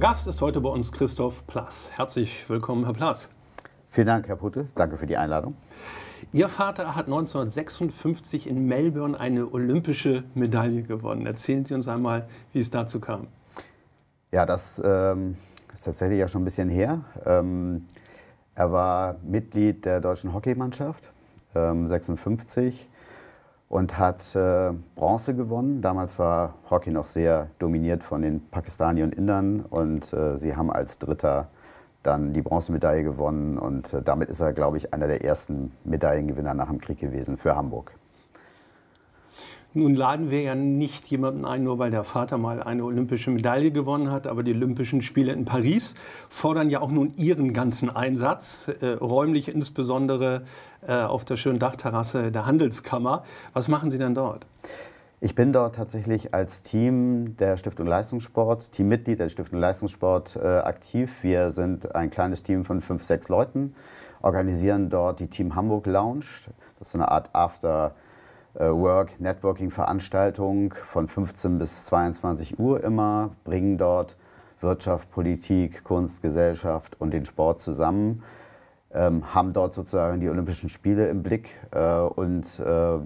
Gast ist heute bei uns Christoph Plass. Herzlich willkommen, Herr Plass. Vielen Dank, Herr Putte. Danke für die Einladung. Ihr Vater hat 1956 in Melbourne eine olympische Medaille gewonnen. Erzählen Sie uns einmal, wie es dazu kam. Ja, das ähm, ist tatsächlich ja schon ein bisschen her. Ähm, er war Mitglied der deutschen Hockeymannschaft, ähm, 56 und hat äh, Bronze gewonnen. Damals war Hockey noch sehr dominiert von den Pakistani und Indern und äh, sie haben als Dritter dann die Bronzemedaille gewonnen und äh, damit ist er, glaube ich, einer der ersten Medaillengewinner nach dem Krieg gewesen für Hamburg. Nun laden wir ja nicht jemanden ein, nur weil der Vater mal eine olympische Medaille gewonnen hat, aber die Olympischen Spiele in Paris fordern ja auch nun ihren ganzen Einsatz, äh, räumlich insbesondere äh, auf der schönen Dachterrasse der Handelskammer. Was machen Sie denn dort? Ich bin dort tatsächlich als Team der Stiftung Leistungssport, Teammitglied der Stiftung Leistungssport äh, aktiv. Wir sind ein kleines Team von fünf, sechs Leuten, organisieren dort die Team Hamburg Lounge. Das ist so eine Art After- äh, Work, Networking-Veranstaltungen von 15 bis 22 Uhr immer, bringen dort Wirtschaft, Politik, Kunst, Gesellschaft und den Sport zusammen, ähm, haben dort sozusagen die Olympischen Spiele im Blick äh, und äh,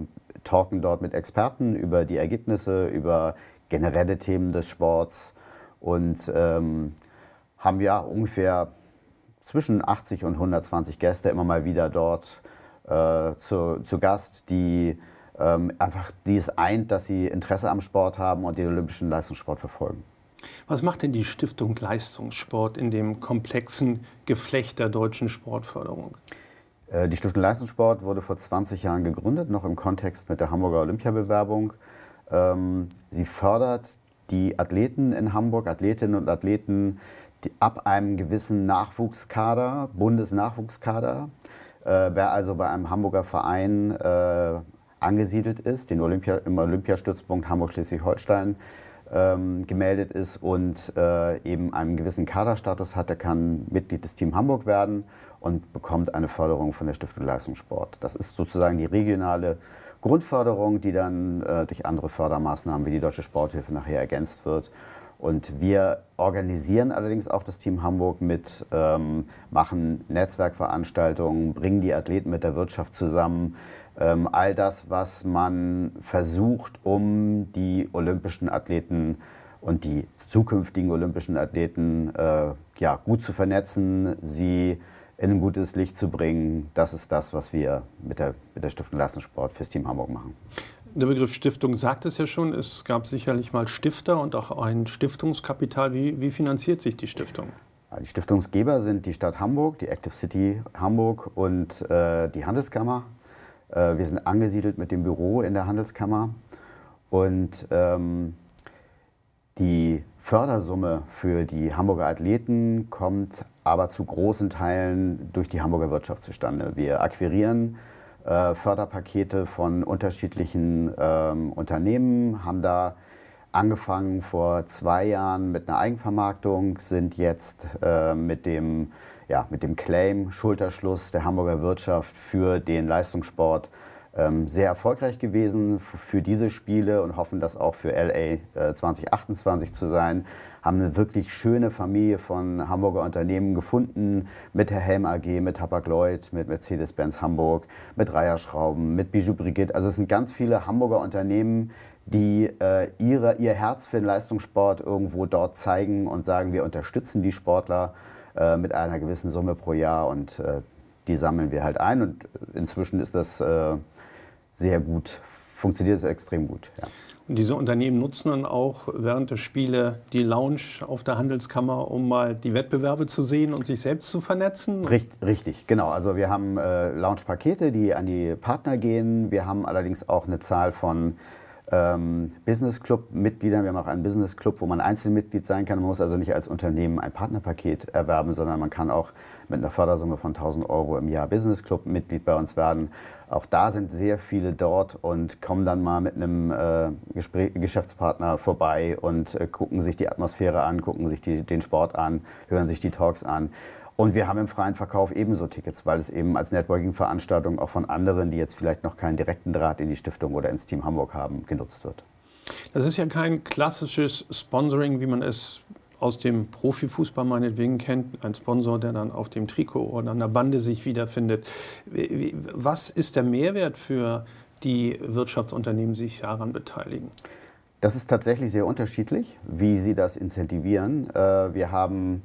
talken dort mit Experten über die Ergebnisse, über generelle Themen des Sports und ähm, haben ja ungefähr zwischen 80 und 120 Gäste immer mal wieder dort äh, zu, zu Gast, die ähm, einfach die es eint, dass sie Interesse am Sport haben und den olympischen Leistungssport verfolgen. Was macht denn die Stiftung Leistungssport in dem komplexen Geflecht der deutschen Sportförderung? Äh, die Stiftung Leistungssport wurde vor 20 Jahren gegründet, noch im Kontext mit der Hamburger Olympiabewerbung. Ähm, sie fördert die Athleten in Hamburg, Athletinnen und Athleten ab einem gewissen Nachwuchskader, Bundesnachwuchskader. Äh, wer also bei einem Hamburger Verein äh, angesiedelt ist, den Olympia, im Olympiastützpunkt Hamburg-Schleswig-Holstein ähm, gemeldet ist und äh, eben einen gewissen Kaderstatus hat, der kann Mitglied des Team Hamburg werden und bekommt eine Förderung von der Stiftung Leistungssport. Das ist sozusagen die regionale Grundförderung, die dann äh, durch andere Fördermaßnahmen wie die Deutsche Sporthilfe nachher ergänzt wird. Und wir organisieren allerdings auch das Team Hamburg mit, ähm, machen Netzwerkveranstaltungen, bringen die Athleten mit der Wirtschaft zusammen, ähm, all das, was man versucht, um die olympischen Athleten und die zukünftigen olympischen Athleten äh, ja, gut zu vernetzen, sie in ein gutes Licht zu bringen, das ist das, was wir mit der, mit der Stiftung Lastensport fürs Team Hamburg machen. Der Begriff Stiftung sagt es ja schon, es gab sicherlich mal Stifter und auch ein Stiftungskapital. Wie, wie finanziert sich die Stiftung? Die Stiftungsgeber sind die Stadt Hamburg, die Active City Hamburg und äh, die Handelskammer äh, wir sind angesiedelt mit dem Büro in der Handelskammer und ähm, die Fördersumme für die Hamburger Athleten kommt aber zu großen Teilen durch die Hamburger Wirtschaft zustande. Wir akquirieren äh, Förderpakete von unterschiedlichen ähm, Unternehmen, haben da angefangen vor zwei Jahren mit einer Eigenvermarktung, sind jetzt äh, mit dem ja, mit dem Claim Schulterschluss der Hamburger Wirtschaft für den Leistungssport ähm, sehr erfolgreich gewesen für diese Spiele und hoffen, das auch für LA äh, 2028 zu sein. Haben eine wirklich schöne Familie von Hamburger Unternehmen gefunden, mit der Helm AG, mit Hapag Lloyd, mit Mercedes-Benz Hamburg, mit Reierschrauben, mit Bijou Brigitte. Also es sind ganz viele Hamburger Unternehmen, die äh, ihre, ihr Herz für den Leistungssport irgendwo dort zeigen und sagen, wir unterstützen die Sportler. Äh, mit einer gewissen Summe pro Jahr und äh, die sammeln wir halt ein und inzwischen ist das äh, sehr gut, funktioniert es extrem gut. Ja. Und diese Unternehmen nutzen dann auch während der Spiele die Lounge auf der Handelskammer, um mal die Wettbewerbe zu sehen und sich selbst zu vernetzen? Richt, richtig, genau. Also wir haben äh, Lounge-Pakete, die an die Partner gehen. Wir haben allerdings auch eine Zahl von ähm, Business Club-Mitgliedern. Wir haben auch einen Business Club, wo man Einzelmitglied sein kann. Man muss also nicht als Unternehmen ein Partnerpaket erwerben, sondern man kann auch mit einer Fördersumme von 1000 Euro im Jahr Business Club-Mitglied bei uns werden. Auch da sind sehr viele dort und kommen dann mal mit einem äh, Gespräch, Geschäftspartner vorbei und äh, gucken sich die Atmosphäre an, gucken sich die, den Sport an, hören sich die Talks an. Und wir haben im freien Verkauf ebenso Tickets, weil es eben als Networking-Veranstaltung auch von anderen, die jetzt vielleicht noch keinen direkten Draht in die Stiftung oder ins Team Hamburg haben, genutzt wird. Das ist ja kein klassisches Sponsoring, wie man es aus dem Profifußball meinetwegen kennt, ein Sponsor, der dann auf dem Trikot oder an der Bande sich wiederfindet. Was ist der Mehrwert für die Wirtschaftsunternehmen, die sich daran beteiligen? Das ist tatsächlich sehr unterschiedlich, wie sie das incentivieren. Äh, wir haben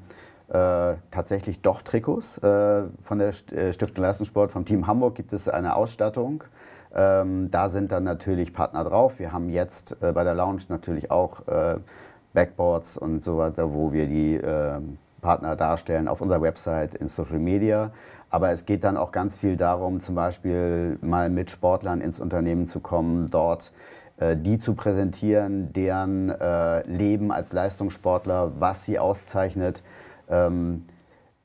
äh, tatsächlich doch Trikots. Äh, von der äh, Stiftung Leistungssport, vom Team Hamburg gibt es eine Ausstattung. Ähm, da sind dann natürlich Partner drauf. Wir haben jetzt äh, bei der Lounge natürlich auch äh, Backboards und so weiter, wo wir die ähm, Partner darstellen auf unserer Website, in Social Media. Aber es geht dann auch ganz viel darum, zum Beispiel mal mit Sportlern ins Unternehmen zu kommen, dort die zu präsentieren, deren Leben als Leistungssportler, was sie auszeichnet. Ähm,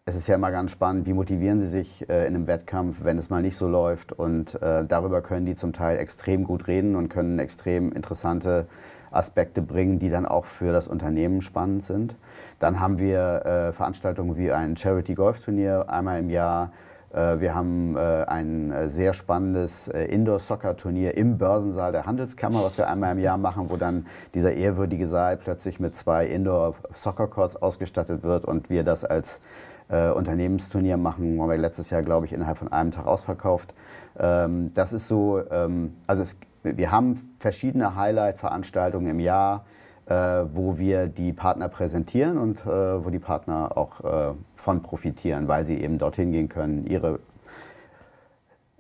es ist ja immer ganz spannend, wie motivieren sie sich äh, in einem Wettkampf, wenn es mal nicht so läuft. Und äh, darüber können die zum Teil extrem gut reden und können extrem interessante Aspekte bringen, die dann auch für das Unternehmen spannend sind. Dann haben wir äh, Veranstaltungen wie ein Charity-Golf-Turnier einmal im Jahr äh, wir haben äh, ein äh, sehr spannendes Indoor-Soccer-Turnier im Börsensaal der Handelskammer, was wir einmal im Jahr machen, wo dann dieser ehrwürdige Saal plötzlich mit zwei Indoor-Soccer-Courts ausgestattet wird und wir das als äh, Unternehmensturnier machen, haben wir letztes Jahr, glaube ich, innerhalb von einem Tag ausverkauft. Ähm, das ist so, ähm, also es, wir haben verschiedene Highlight-Veranstaltungen im Jahr. Äh, wo wir die Partner präsentieren und äh, wo die Partner auch äh, von profitieren, weil sie eben dorthin gehen können, ihre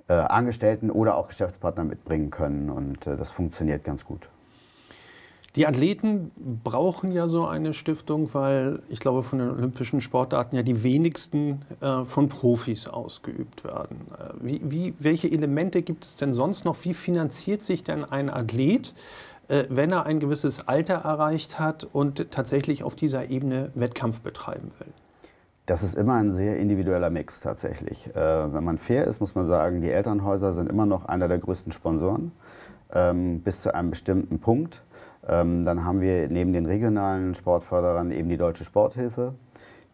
Angestellten oder auch Geschäftspartner mitbringen können. Und das funktioniert ganz gut. Die Athleten brauchen ja so eine Stiftung, weil ich glaube, von den olympischen Sportarten ja die wenigsten äh, von Profis ausgeübt werden. Wie, wie, welche Elemente gibt es denn sonst noch? Wie finanziert sich denn ein Athlet? Äh, wenn er ein gewisses Alter erreicht hat und tatsächlich auf dieser Ebene Wettkampf betreiben will? Das ist immer ein sehr individueller Mix tatsächlich. Äh, wenn man fair ist, muss man sagen, die Elternhäuser sind immer noch einer der größten Sponsoren ähm, bis zu einem bestimmten Punkt. Ähm, dann haben wir neben den regionalen Sportförderern eben die Deutsche Sporthilfe,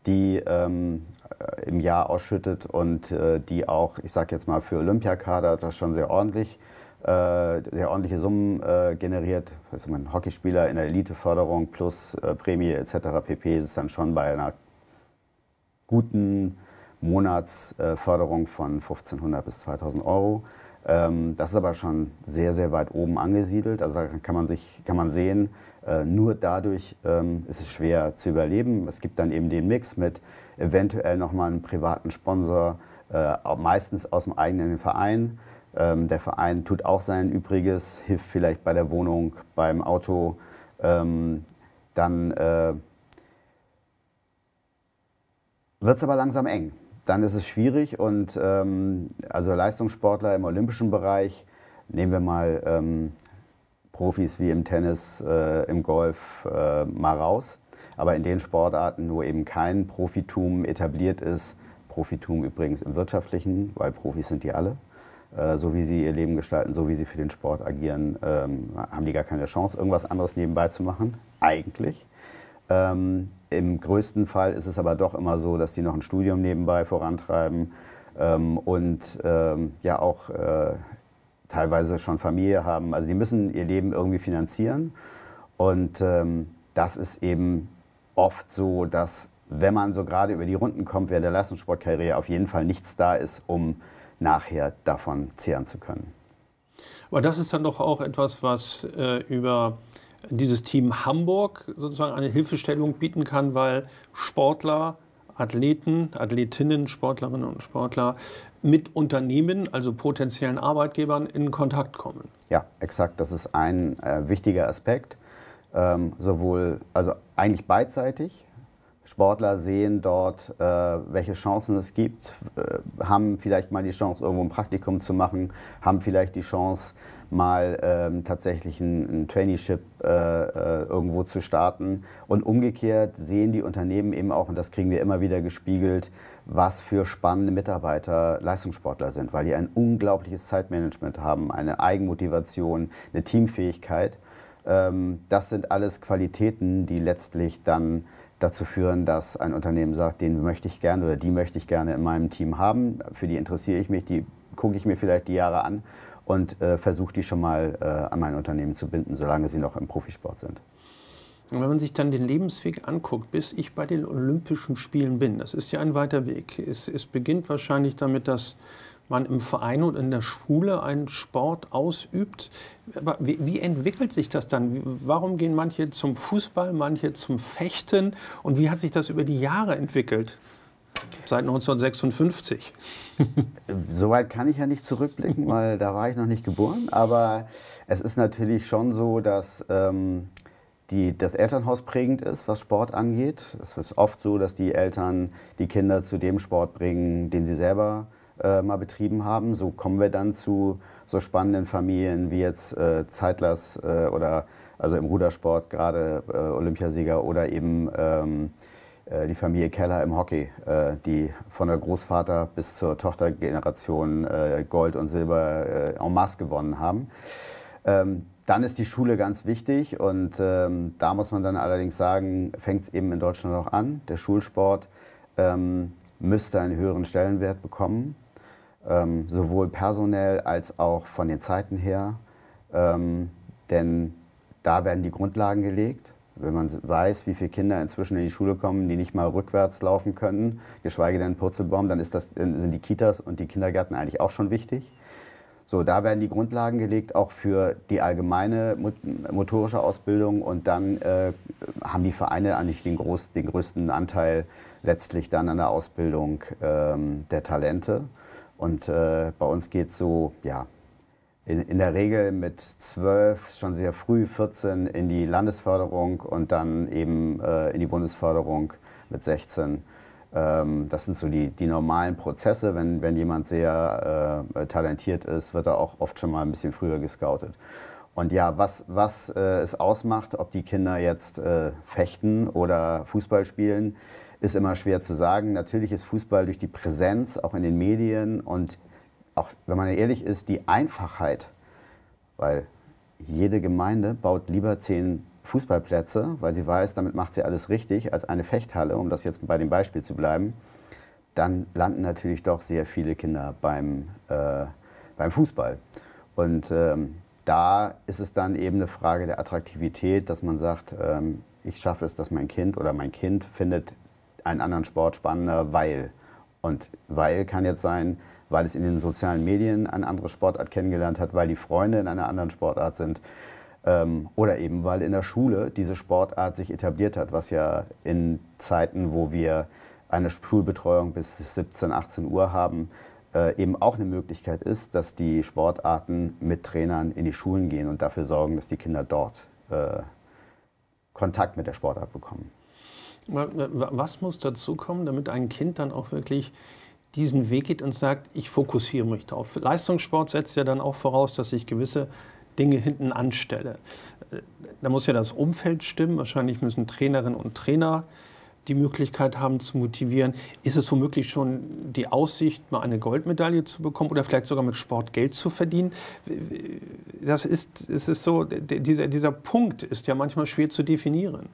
die ähm, äh, im Jahr ausschüttet und äh, die auch, ich sage jetzt mal, für Olympiakader das schon sehr ordentlich äh, sehr ordentliche Summen äh, generiert. Das ist ein Hockeyspieler in der Eliteförderung plus äh, Prämie etc. pp. ist dann schon bei einer guten Monatsförderung von 1500 bis 2000 Euro. Ähm, das ist aber schon sehr, sehr weit oben angesiedelt. Also da kann man, sich, kann man sehen, äh, nur dadurch ähm, ist es schwer zu überleben. Es gibt dann eben den Mix mit eventuell nochmal einem privaten Sponsor, äh, meistens aus dem eigenen Verein ähm, der Verein tut auch sein Übriges, hilft vielleicht bei der Wohnung, beim Auto. Ähm, dann äh, wird es aber langsam eng. Dann ist es schwierig und ähm, also Leistungssportler im olympischen Bereich, nehmen wir mal ähm, Profis wie im Tennis, äh, im Golf äh, mal raus. Aber in den Sportarten, wo eben kein Profitum etabliert ist, Profitum übrigens im wirtschaftlichen, weil Profis sind die alle, äh, so wie sie ihr Leben gestalten, so wie sie für den Sport agieren, ähm, haben die gar keine Chance, irgendwas anderes nebenbei zu machen. Eigentlich. Ähm, Im größten Fall ist es aber doch immer so, dass die noch ein Studium nebenbei vorantreiben ähm, und ähm, ja auch äh, teilweise schon Familie haben. Also die müssen ihr Leben irgendwie finanzieren. Und ähm, das ist eben oft so, dass wenn man so gerade über die Runden kommt während der Leistungssportkarriere, auf jeden Fall nichts da ist, um nachher davon zehren zu können. Aber das ist dann doch auch etwas, was äh, über dieses Team Hamburg sozusagen eine Hilfestellung bieten kann, weil Sportler, Athleten, Athletinnen, Sportlerinnen und Sportler mit Unternehmen, also potenziellen Arbeitgebern in Kontakt kommen. Ja, exakt. Das ist ein äh, wichtiger Aspekt. Ähm, sowohl, also eigentlich beidseitig, Sportler sehen dort, äh, welche Chancen es gibt, äh, haben vielleicht mal die Chance, irgendwo ein Praktikum zu machen, haben vielleicht die Chance, mal ähm, tatsächlich ein, ein Traineeship äh, äh, irgendwo zu starten. Und umgekehrt sehen die Unternehmen eben auch, und das kriegen wir immer wieder gespiegelt, was für spannende Mitarbeiter Leistungssportler sind, weil die ein unglaubliches Zeitmanagement haben, eine Eigenmotivation, eine Teamfähigkeit. Ähm, das sind alles Qualitäten, die letztlich dann dazu führen, dass ein Unternehmen sagt, den möchte ich gerne oder die möchte ich gerne in meinem Team haben, für die interessiere ich mich, die gucke ich mir vielleicht die Jahre an und äh, versuche die schon mal äh, an mein Unternehmen zu binden, solange sie noch im Profisport sind. Und wenn man sich dann den Lebensweg anguckt, bis ich bei den Olympischen Spielen bin, das ist ja ein weiter Weg. Es, es beginnt wahrscheinlich damit, dass man im Verein und in der Schule einen Sport ausübt. Aber wie, wie, entwickelt sich das dann? Warum gehen manche zum Fußball, manche zum Fechten? Und wie hat sich das über die Jahre entwickelt? Seit 1956. Soweit kann ich ja nicht zurückblicken, weil da war ich noch nicht geboren. Aber es ist natürlich schon so, dass ähm, die, das Elternhaus prägend ist, was Sport angeht. Es ist oft so, dass die Eltern die Kinder zu dem Sport bringen, den sie selber äh, äh, mal betrieben haben. So kommen wir dann zu so spannenden Familien wie jetzt äh, Zeitlers äh, oder also im Rudersport gerade äh, Olympiasieger oder eben ähm, äh, die Familie Keller im Hockey, äh, die von der Großvater bis zur Tochtergeneration Gold und Silber äh, en masse gewonnen haben. Ähm, dann ist die Schule ganz wichtig und ähm, da muss man dann allerdings sagen, fängt es eben in Deutschland auch an. Der Schulsport ähm, müsste einen höheren Stellenwert bekommen ähm, sowohl personell als auch von den Zeiten her. Ähm, denn da werden die Grundlagen gelegt. Wenn man weiß, wie viele Kinder inzwischen in die Schule kommen, die nicht mal rückwärts laufen können, geschweige denn Purzelbaum, dann das, sind die Kitas und die Kindergärten eigentlich auch schon wichtig. So, da werden die Grundlagen gelegt, auch für die allgemeine motorische Ausbildung. Und dann äh, haben die Vereine eigentlich den, groß, den größten Anteil letztlich dann an der Ausbildung ähm, der Talente. Und äh, bei uns geht es so, ja, in, in, der Regel mit 12, schon sehr früh 14 in die Landesförderung und dann eben äh, in die Bundesförderung mit 16. Ähm, das sind so die, die normalen Prozesse. Wenn, wenn jemand sehr äh, talentiert ist, wird er auch oft schon mal ein bisschen früher gescoutet. Und ja, was, was äh, es ausmacht, ob die Kinder jetzt äh, fechten oder Fußball spielen, ist immer schwer zu sagen. Natürlich ist Fußball durch die Präsenz auch in den Medien und auch, wenn man ehrlich ist, die Einfachheit, weil jede Gemeinde baut lieber zehn Fußballplätze, weil sie weiß, damit macht sie alles richtig, als eine Fechthalle, um das jetzt bei dem Beispiel zu bleiben. Dann landen natürlich doch sehr viele Kinder beim, äh, beim Fußball. Und ähm, da ist es dann eben eine Frage der Attraktivität, dass man sagt, ähm, ich schaffe es, dass mein Kind oder mein Kind findet einen anderen Sport spannender, weil. Und weil kann jetzt sein, weil es in den sozialen Medien eine andere Sportart kennengelernt hat, weil die Freunde in einer anderen Sportart sind ähm, oder eben weil in der Schule diese Sportart sich etabliert hat, was ja in Zeiten, wo wir eine Schulbetreuung bis 17, 18 Uhr haben, äh, eben auch eine Möglichkeit ist, dass die Sportarten mit Trainern in die Schulen gehen und dafür sorgen, dass die Kinder dort äh, Kontakt mit der Sportart bekommen. Was muss dazu kommen, damit ein Kind dann auch wirklich diesen Weg geht und sagt, ich fokussiere mich darauf? Leistungssport setzt ja dann auch voraus, dass ich gewisse Dinge hinten anstelle. Äh, da muss ja das Umfeld stimmen. Wahrscheinlich müssen Trainerinnen und Trainer die Möglichkeit haben zu motivieren? Ist es womöglich schon die Aussicht, mal eine Goldmedaille zu bekommen oder vielleicht sogar mit Sport Geld zu verdienen? Das ist, es ist so, dieser, dieser Punkt ist ja manchmal schwer zu definieren.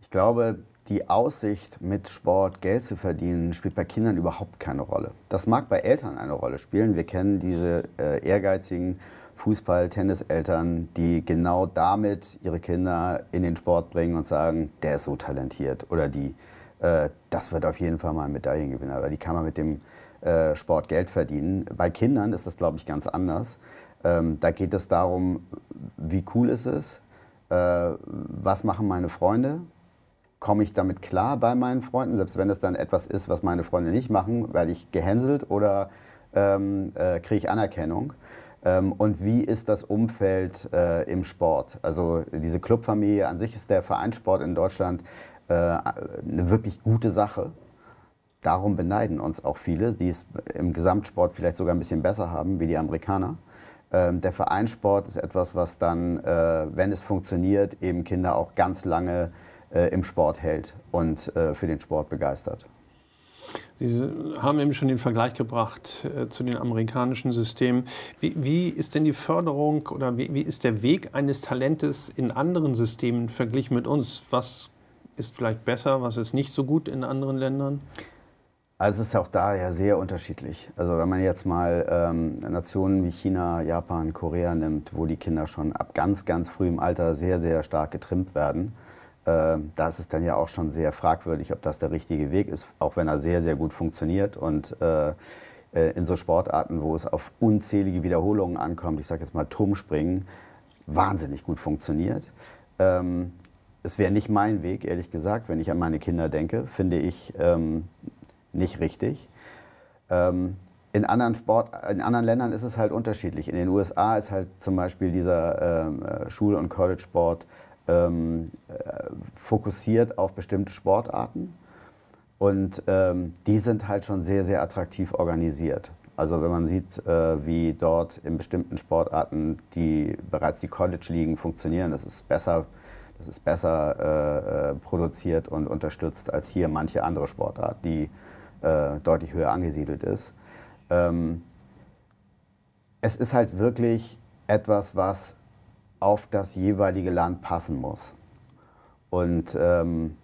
Ich glaube, die Aussicht, mit Sport Geld zu verdienen, spielt bei Kindern überhaupt keine Rolle. Das mag bei Eltern eine Rolle spielen. Wir kennen diese äh, ehrgeizigen Fußball, Tenniseltern, die genau damit ihre Kinder in den Sport bringen und sagen, der ist so talentiert oder die, äh, das wird auf jeden Fall mal ein Medaillengewinner oder die kann man mit dem äh, Sport Geld verdienen. Bei Kindern ist das, glaube ich, ganz anders. Ähm, da geht es darum, wie cool ist es, äh, was machen meine Freunde, komme ich damit klar bei meinen Freunden, selbst wenn es dann etwas ist, was meine Freunde nicht machen, werde ich gehänselt oder ähm, äh, kriege ich Anerkennung. Ähm, und wie ist das Umfeld äh, im Sport? Also diese Clubfamilie an sich ist der Vereinssport in Deutschland äh, eine wirklich gute Sache. Darum beneiden uns auch viele, die es im Gesamtsport vielleicht sogar ein bisschen besser haben, wie die Amerikaner. Ähm, der Vereinssport ist etwas, was dann, äh, wenn es funktioniert, eben Kinder auch ganz lange äh, im Sport hält und äh, für den Sport begeistert. Sie haben eben schon den Vergleich gebracht äh, zu den amerikanischen Systemen. Wie, wie, ist denn die Förderung oder wie, wie ist der Weg eines Talentes in anderen Systemen verglichen mit uns? Was ist vielleicht besser, was ist nicht so gut in anderen Ländern? Also es ist auch da ja sehr unterschiedlich. Also wenn man jetzt mal ähm, Nationen wie China, Japan, Korea nimmt, wo die Kinder schon ab ganz, ganz frühem Alter sehr, sehr stark getrimmt werden, ähm, da ist es dann ja auch schon sehr fragwürdig, ob das der richtige Weg ist, auch wenn er sehr, sehr gut funktioniert. Und äh, äh, in so Sportarten, wo es auf unzählige Wiederholungen ankommt, ich sage jetzt mal Turmspringen, wahnsinnig gut funktioniert. Ähm, es wäre nicht mein Weg, ehrlich gesagt, wenn ich an meine Kinder denke, finde ich ähm, nicht richtig. In anderen, Sport, in anderen Ländern ist es halt unterschiedlich. In den USA ist halt zum Beispiel dieser äh, Schul- und College-Sport ähm, äh, fokussiert auf bestimmte Sportarten. Und ähm, die sind halt schon sehr, sehr attraktiv organisiert. Also wenn man sieht, äh, wie dort in bestimmten Sportarten die bereits die College-Ligen funktionieren, das ist besser, das ist besser äh, äh produziert und unterstützt als hier manche andere Sportart, die äh, deutlich höher angesiedelt ist. Ähm, es ist halt wirklich etwas, was auf das jeweilige Land passen muss. Und ähm,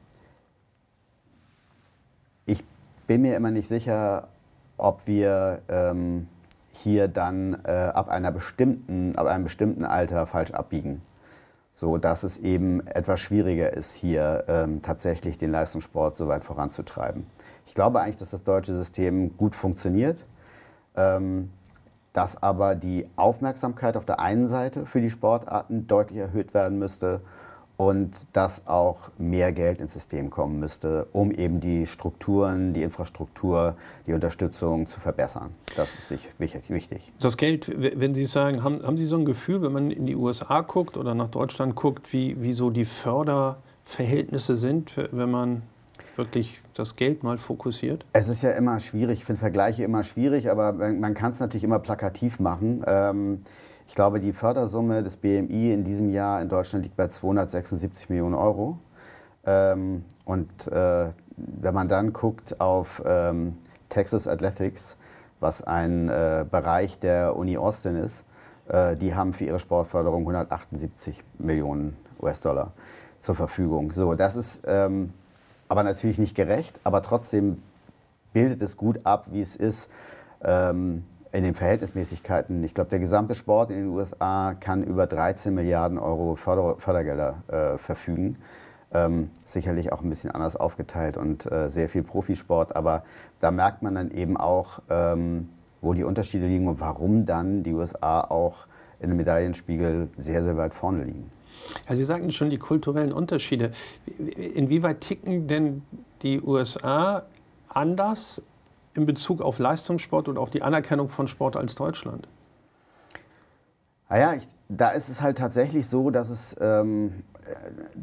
ich bin mir immer nicht sicher, ob wir ähm, hier dann äh, ab, einer bestimmten, ab einem bestimmten Alter falsch abbiegen. So dass es eben etwas schwieriger ist, hier ähm, tatsächlich den Leistungssport so weit voranzutreiben. Ich glaube eigentlich, dass das deutsche System gut funktioniert. Ähm, dass aber die Aufmerksamkeit auf der einen Seite für die Sportarten deutlich erhöht werden müsste und dass auch mehr Geld ins System kommen müsste, um eben die Strukturen, die Infrastruktur, die Unterstützung zu verbessern. Das ist sich wichtig. Das Geld, wenn Sie sagen, haben, haben Sie so ein Gefühl, wenn man in die USA guckt oder nach Deutschland guckt, wie, wie so die Förderverhältnisse sind, wenn man wirklich das Geld mal fokussiert? Es ist ja immer schwierig, ich finde Vergleiche immer schwierig, aber man, kann es natürlich immer plakativ machen. Ähm, ich glaube, die Fördersumme des BMI in diesem Jahr in Deutschland liegt bei 276 Millionen Euro. Ähm, und äh, wenn man dann guckt auf ähm, Texas Athletics, was ein äh, Bereich der Uni Austin ist, äh, die haben für ihre Sportförderung 178 Millionen US-Dollar zur Verfügung. So, das ist ähm, aber natürlich nicht gerecht, aber trotzdem bildet es gut ab, wie es ist ähm, in den Verhältnismäßigkeiten. Ich glaube, der gesamte Sport in den USA kann über 13 Milliarden Euro Förder Fördergelder äh, verfügen. Ähm, sicherlich auch ein bisschen anders aufgeteilt und äh, sehr viel Profisport, aber da merkt man dann eben auch, ähm, wo die Unterschiede liegen und warum dann die USA auch in dem Medaillenspiegel sehr, sehr weit vorne liegen. Ja, Sie sagten schon die kulturellen Unterschiede. Inwieweit ticken denn die USA anders in Bezug auf Leistungssport und auch die Anerkennung von Sport als Deutschland? Naja, ah ich, da ist es halt tatsächlich so, dass es ähm,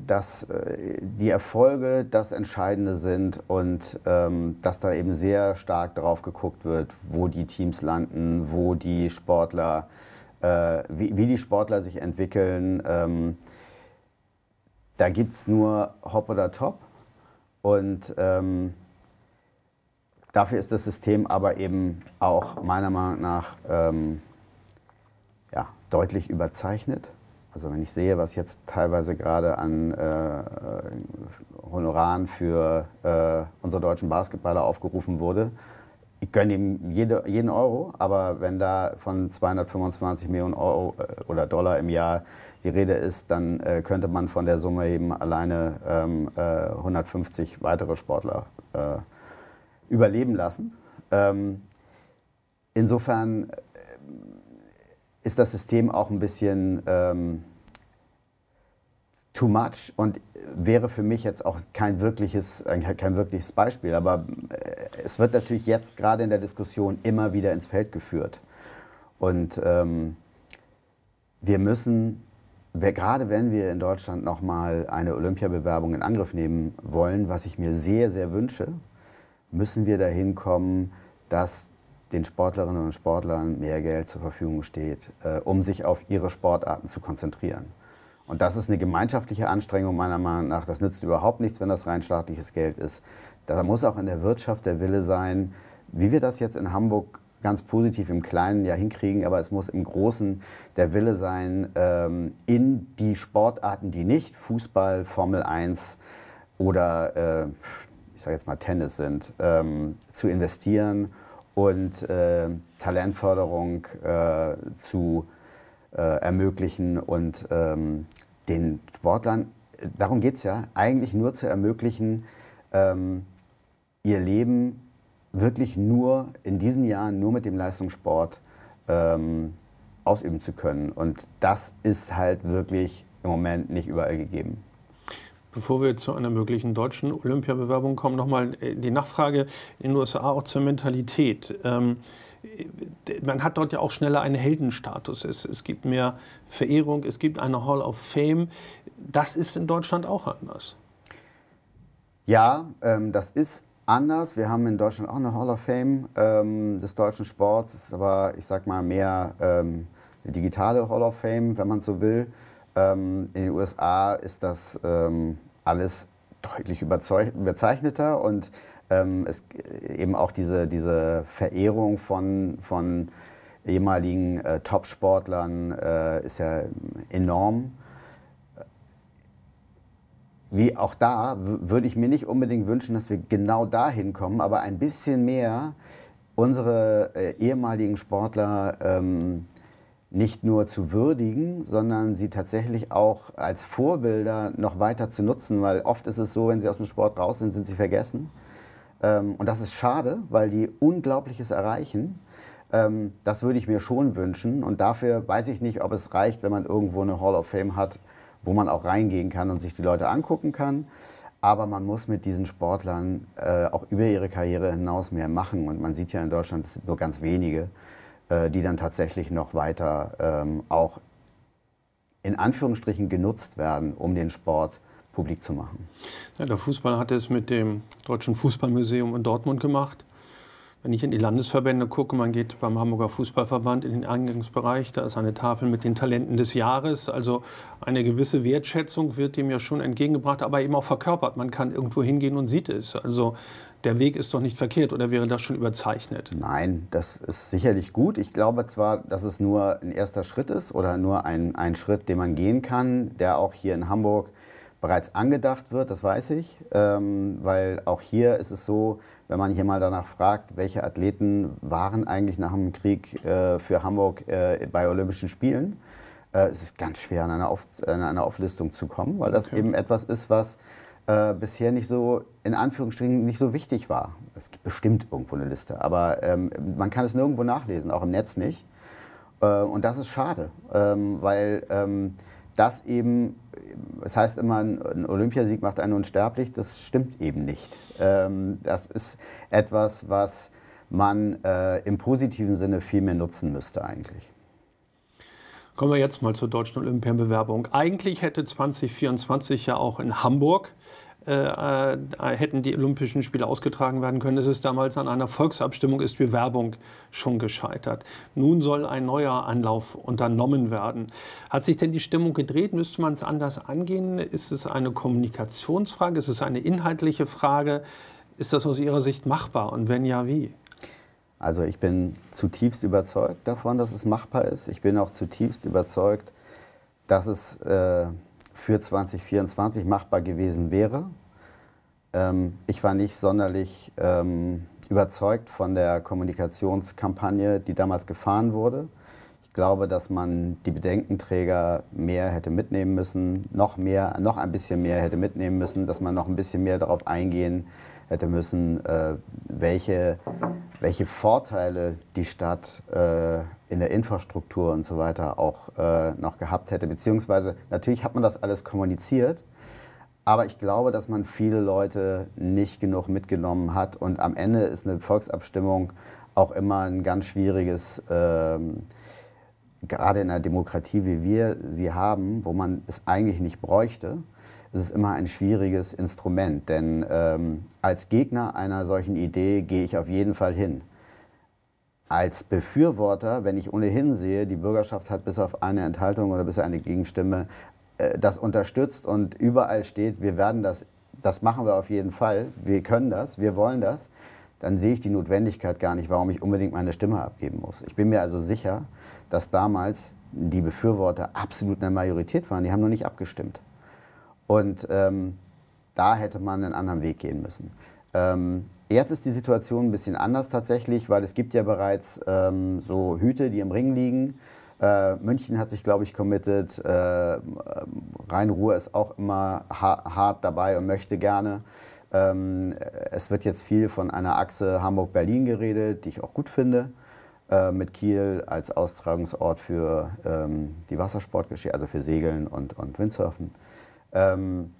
dass äh, die Erfolge das Entscheidende sind und ähm, dass da eben sehr stark drauf geguckt wird, wo die Teams landen, wo die Sportler äh, äh, wie, wie, die Sportler sich entwickeln. Ähm, da gibt es nur Hop oder Top. Und ähm, dafür ist das System aber eben auch meiner Meinung nach ähm, ja, deutlich überzeichnet. Also wenn ich sehe, was jetzt teilweise gerade an äh, Honoraren für äh, unsere deutschen Basketballer aufgerufen wurde, ich gönne ihm jede, jeden Euro, aber wenn da von 225 Millionen Euro äh, oder Dollar im Jahr die Rede ist, dann äh, könnte man von der Summe eben alleine ähm, äh, 150 weitere Sportler äh, überleben lassen. Ähm, insofern äh, ist das System auch ein bisschen ähm, too much und wäre für mich jetzt auch kein wirkliches, äh, kein wirkliches Beispiel. Aber äh, es wird natürlich jetzt gerade in der Diskussion immer wieder ins Feld geführt. Und ähm, wir müssen, gerade wenn wir in Deutschland nochmal eine Olympiabewerbung in Angriff nehmen wollen, was ich mir sehr, sehr wünsche, müssen wir dahin kommen, dass den Sportlerinnen und Sportlern mehr Geld zur Verfügung steht, äh, um sich auf ihre Sportarten zu konzentrieren. Und das ist eine gemeinschaftliche Anstrengung meiner Meinung nach. Das nützt überhaupt nichts, wenn das rein staatliches Geld ist. Da muss auch in der Wirtschaft der Wille sein, wie wir das jetzt in Hamburg ganz positiv im Kleinen ja hinkriegen, aber es muss im Großen der Wille sein, ähm, in die Sportarten, die nicht Fußball, Formel 1 oder äh, ich sage jetzt mal Tennis sind, ähm, zu investieren und äh, Talentförderung äh, zu äh, äh, ermöglichen und ähm, den Sportlern, darum geht es ja, eigentlich nur zu ermöglichen, ähm, ihr Leben wirklich nur in diesen Jahren nur mit dem Leistungssport ähm, ausüben zu können. Und das ist halt wirklich im Moment nicht überall gegeben. Bevor wir zu einer möglichen deutschen Olympiabewerbung kommen, nochmal äh, die Nachfrage in den USA auch zur Mentalität. Ähm man hat dort ja auch schneller einen Heldenstatus. Es, es gibt mehr Verehrung, es gibt eine Hall of Fame. Das ist in Deutschland auch anders. Ja, ähm, das ist anders. Wir haben in Deutschland auch eine Hall of Fame ähm, des deutschen Sports. Das ist aber, ich sag mal, mehr ähm, eine digitale Hall of Fame, wenn man so will. Ähm, in den USA ist das ähm, alles deutlich überzeichneter und ähm, es, eben auch diese, diese Verehrung von, von ehemaligen äh, Top-Sportlern äh, ist ja enorm. Wie auch da würde ich mir nicht unbedingt wünschen, dass wir genau dahin kommen, aber ein bisschen mehr unsere äh, ehemaligen Sportler ähm, nicht nur zu würdigen, sondern sie tatsächlich auch als Vorbilder noch weiter zu nutzen, weil oft ist es so, wenn sie aus dem Sport raus sind, sind sie vergessen. Ähm, und das ist schade, weil die Unglaubliches erreichen. Ähm, das würde ich mir schon wünschen. Und dafür weiß ich nicht, ob es reicht, wenn man irgendwo eine Hall of Fame hat, wo man auch reingehen kann und sich die Leute angucken kann. Aber man muss mit diesen Sportlern äh, auch über ihre Karriere hinaus mehr machen. Und man sieht ja in Deutschland, es sind nur ganz wenige, äh, die dann tatsächlich noch weiter ähm, auch in Anführungsstrichen genutzt werden, um den Sport zu publik zu machen. Ja, der Fußball hat es mit dem Deutschen Fußballmuseum in Dortmund gemacht. Wenn ich in die Landesverbände gucke, man geht beim Hamburger Fußballverband in den Eingangsbereich, da ist eine Tafel mit den Talenten des Jahres. Also eine gewisse Wertschätzung wird dem ja schon entgegengebracht, aber eben auch verkörpert. Man kann irgendwo hingehen und sieht es. Also der Weg ist doch nicht verkehrt oder wäre das schon überzeichnet? Nein, das ist sicherlich gut. Ich glaube zwar, dass es nur ein erster Schritt ist oder nur ein, ein Schritt, den man gehen kann, der auch hier in Hamburg bereits angedacht wird, das weiß ich, ähm, weil auch hier ist es so, wenn man hier mal danach fragt, welche Athleten waren eigentlich nach dem Krieg äh, für Hamburg äh, bei Olympischen Spielen, äh, es ganz schwer, an eine, Auf an eine Auflistung zu kommen, weil das okay. eben etwas ist, was äh, bisher nicht so, in Anführungsstrichen, nicht so wichtig war. Es gibt bestimmt irgendwo eine Liste, aber ähm, man kann es nirgendwo nachlesen, auch im Netz nicht. Äh, und das ist schade, ähm, weil ähm, dass eben, es heißt immer, ein Olympiasieg macht einen unsterblich, das stimmt eben nicht. Ähm, das ist etwas, was man äh, im positiven Sinne viel mehr nutzen müsste eigentlich. Kommen wir jetzt mal zur deutschen Olympiabewerbung. Eigentlich hätte 2024 ja auch in Hamburg äh, äh, hätten die Olympischen Spiele ausgetragen werden können, Es ist damals an einer Volksabstimmung ist Bewerbung schon gescheitert. Nun soll ein neuer Anlauf unternommen werden. Hat sich denn die Stimmung gedreht? Müsste man es anders angehen? Ist es eine Kommunikationsfrage? Ist es eine inhaltliche Frage? Ist das aus Ihrer Sicht machbar? Und wenn ja, wie? Also ich bin zutiefst überzeugt davon, dass es machbar ist. Ich bin auch zutiefst überzeugt, dass es äh für 2024 machbar gewesen wäre. Ähm, ich war nicht sonderlich ähm, überzeugt von der Kommunikationskampagne, die damals gefahren wurde. Ich glaube, dass man die Bedenkenträger mehr hätte mitnehmen müssen, noch mehr, noch ein bisschen mehr hätte mitnehmen müssen, dass man noch ein bisschen mehr darauf eingehen hätte müssen, äh, welche, welche Vorteile die Stadt äh, in der Infrastruktur und so weiter auch äh, noch gehabt hätte. Beziehungsweise natürlich hat man das alles kommuniziert, aber ich glaube, dass man viele Leute nicht genug mitgenommen hat und am Ende ist eine Volksabstimmung auch immer ein ganz schwieriges, ähm, gerade in einer Demokratie, wie wir sie haben, wo man es eigentlich nicht bräuchte, ist es immer ein schwieriges Instrument. Denn ähm, als Gegner einer solchen Idee gehe ich auf jeden Fall hin als Befürworter, wenn ich ohnehin sehe, die Bürgerschaft hat bis auf eine Enthaltung oder bis auf eine Gegenstimme äh, das unterstützt und überall steht, wir werden das, das machen wir auf jeden Fall, wir können das, wir wollen das, dann sehe ich die Notwendigkeit gar nicht, warum ich unbedingt meine Stimme abgeben muss. Ich bin mir also sicher, dass damals die Befürworter absolut in der Majorität waren, die haben nur nicht abgestimmt. Und ähm, da hätte man einen anderen Weg gehen müssen. Ähm, jetzt ist die Situation ein bisschen anders tatsächlich, weil es gibt ja bereits ähm, so Hüte, die im Ring liegen. Äh, München hat sich, glaube ich, committed. Äh, äh, Rhein-Ruhr ist auch immer ha hart dabei und möchte gerne. Ähm, es wird jetzt viel von einer Achse Hamburg-Berlin geredet, die ich auch gut finde, äh, mit Kiel als Austragungsort für ähm, die Wassersportgeschichte, also für Segeln und, und Windsurfen. Ähm,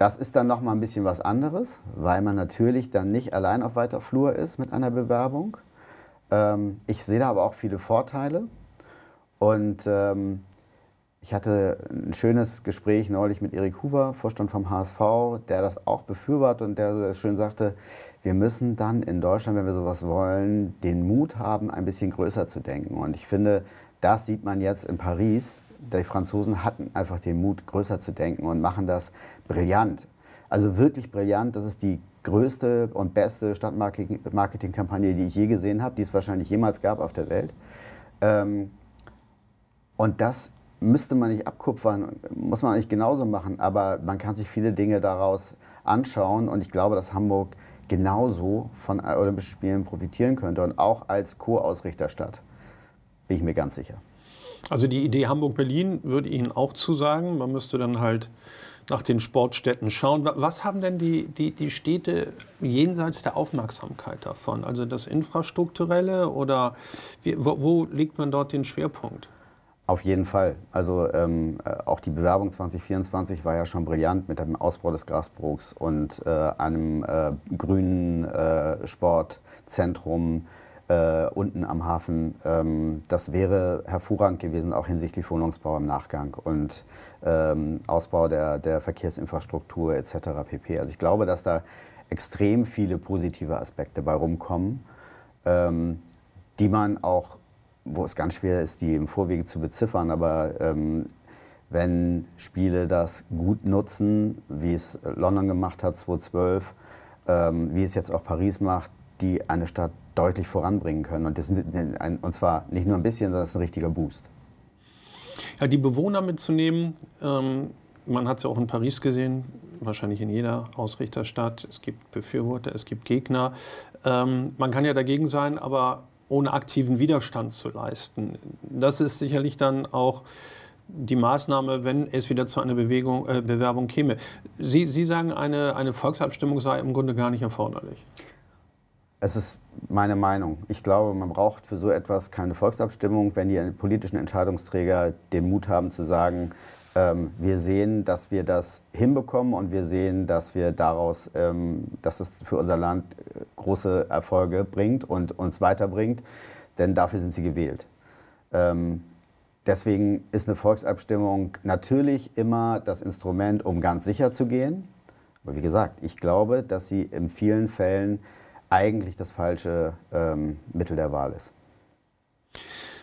das ist dann nochmal ein bisschen was anderes, weil man natürlich dann nicht allein auf weiter Flur ist mit einer Bewerbung. Ähm, ich sehe da aber auch viele Vorteile. Und ähm, ich hatte ein schönes Gespräch neulich mit Erik Huber, Vorstand vom HSV, der das auch befürwortet und der schön sagte, wir müssen dann in Deutschland, wenn wir sowas wollen, den Mut haben, ein bisschen größer zu denken. Und ich finde, das sieht man jetzt in Paris, die Franzosen hatten einfach den Mut, größer zu denken und machen das brillant. Also wirklich brillant. Das ist die größte und beste Stadtmarketing-Kampagne, die ich je gesehen habe, die es wahrscheinlich jemals gab auf der Welt. Ähm, und das müsste man nicht abkupfern, muss man nicht genauso machen, aber man kann sich viele Dinge daraus anschauen und ich glaube, dass Hamburg genauso von Olympischen Spielen profitieren könnte und auch als Co-Ausrichterstadt, bin ich mir ganz sicher. Also die Idee Hamburg-Berlin würde Ihnen auch zusagen. Man müsste dann halt nach den Sportstätten schauen. Was haben denn die, die, die Städte jenseits der Aufmerksamkeit davon? Also das Infrastrukturelle oder wie, wo, wo legt man dort den Schwerpunkt? Auf jeden Fall. Also ähm, äh, auch die Bewerbung 2024 war ja schon brillant mit dem Ausbau des Grasbrooks und äh, einem äh, grünen äh, Sportzentrum äh, unten am Hafen. Ähm, das wäre hervorragend gewesen, auch hinsichtlich Wohnungsbau im Nachgang und ähm, Ausbau der, der Verkehrsinfrastruktur etc. pp. Also ich glaube, dass da extrem viele positive Aspekte bei rumkommen, ähm, die man auch, wo es ganz schwer ist, die im Vorwege zu beziffern, aber ähm, wenn Spiele das gut nutzen, wie es London gemacht hat 2012, ähm, wie es jetzt auch Paris macht, die eine Stadt deutlich voranbringen können. Und, das, und zwar nicht nur ein bisschen, sondern es ist ein richtiger Boost. Ja, die Bewohner mitzunehmen, ähm, man hat es ja auch in Paris gesehen, wahrscheinlich in jeder Ausrichterstadt. Es gibt Befürworter, es gibt Gegner. Ähm, man kann ja dagegen sein, aber ohne aktiven Widerstand zu leisten. Das ist sicherlich dann auch die Maßnahme, wenn es wieder zu einer Bewegung, äh, Bewerbung käme. Sie, Sie sagen, eine, eine Volksabstimmung sei im Grunde gar nicht erforderlich. Es ist meine Meinung. Ich glaube, man braucht für so etwas keine Volksabstimmung, wenn die politischen Entscheidungsträger den Mut haben zu sagen, ähm, wir sehen, dass wir das hinbekommen und wir sehen, dass wir daraus, ähm, dass es für unser Land äh, große Erfolge bringt und uns weiterbringt, denn dafür sind sie gewählt. Ähm, deswegen ist eine Volksabstimmung natürlich immer das Instrument, um ganz sicher zu gehen. Aber wie gesagt, ich glaube, dass sie in vielen Fällen eigentlich das falsche ähm, Mittel der Wahl ist.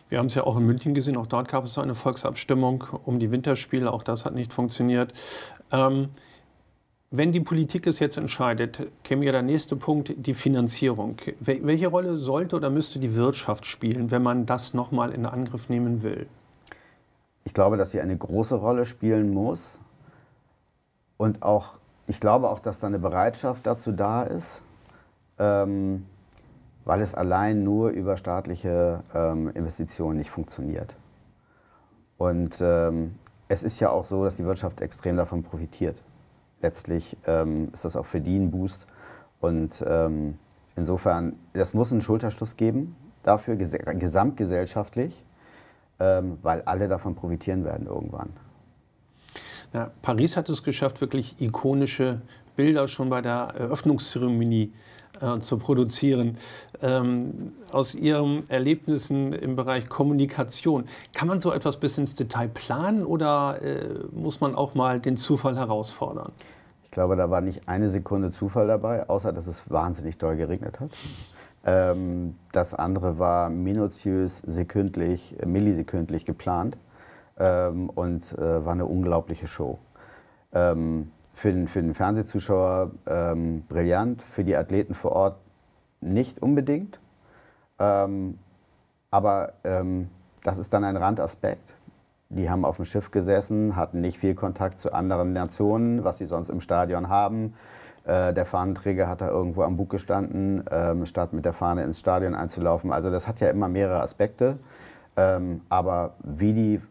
Wir haben es ja auch in München gesehen, auch dort gab es eine Volksabstimmung um die Winterspiele, auch das hat nicht funktioniert. Ähm, wenn die Politik es jetzt entscheidet, käme ja der nächste Punkt, die Finanzierung. Welche Rolle sollte oder müsste die Wirtschaft spielen, wenn man das nochmal in Angriff nehmen will? Ich glaube, dass sie eine große Rolle spielen muss. Und auch, ich glaube auch, dass da eine Bereitschaft dazu da ist ähm, weil es allein nur über staatliche ähm, Investitionen nicht funktioniert. Und ähm, es ist ja auch so, dass die Wirtschaft extrem davon profitiert. Letztlich ähm, ist das auch für die ein Boost. Und ähm, insofern, das muss einen Schulterschluss geben dafür, ges gesamtgesellschaftlich, weil alle davon profitieren werden irgendwann. Ja, Paris hat es geschafft, wirklich ikonische Bilder schon bei der Eröffnungszeremonie äh, äh, zu produzieren, ähm, aus Ihren Erlebnissen im Bereich Kommunikation. Kann man so etwas bis ins Detail planen oder äh, muss man auch mal den Zufall herausfordern? Ich glaube, da war nicht eine Sekunde Zufall dabei, außer dass es wahnsinnig doll geregnet hat. Ähm, das andere war minutiös, sekündlich, millisekündlich geplant ähm, und äh, war eine unglaubliche Show. Ähm, für den, für den Fernsehzuschauer ähm, brillant, für die Athleten vor Ort nicht unbedingt. Ähm, aber ähm, das ist dann ein Randaspekt. Die haben auf dem Schiff gesessen, hatten nicht viel Kontakt zu anderen Nationen, was sie sonst im Stadion haben. Äh, der Fahnenträger hat da irgendwo am Bug gestanden, ähm, statt mit der Fahne ins Stadion einzulaufen. Also das hat ja immer mehrere Aspekte. Ähm, aber wie die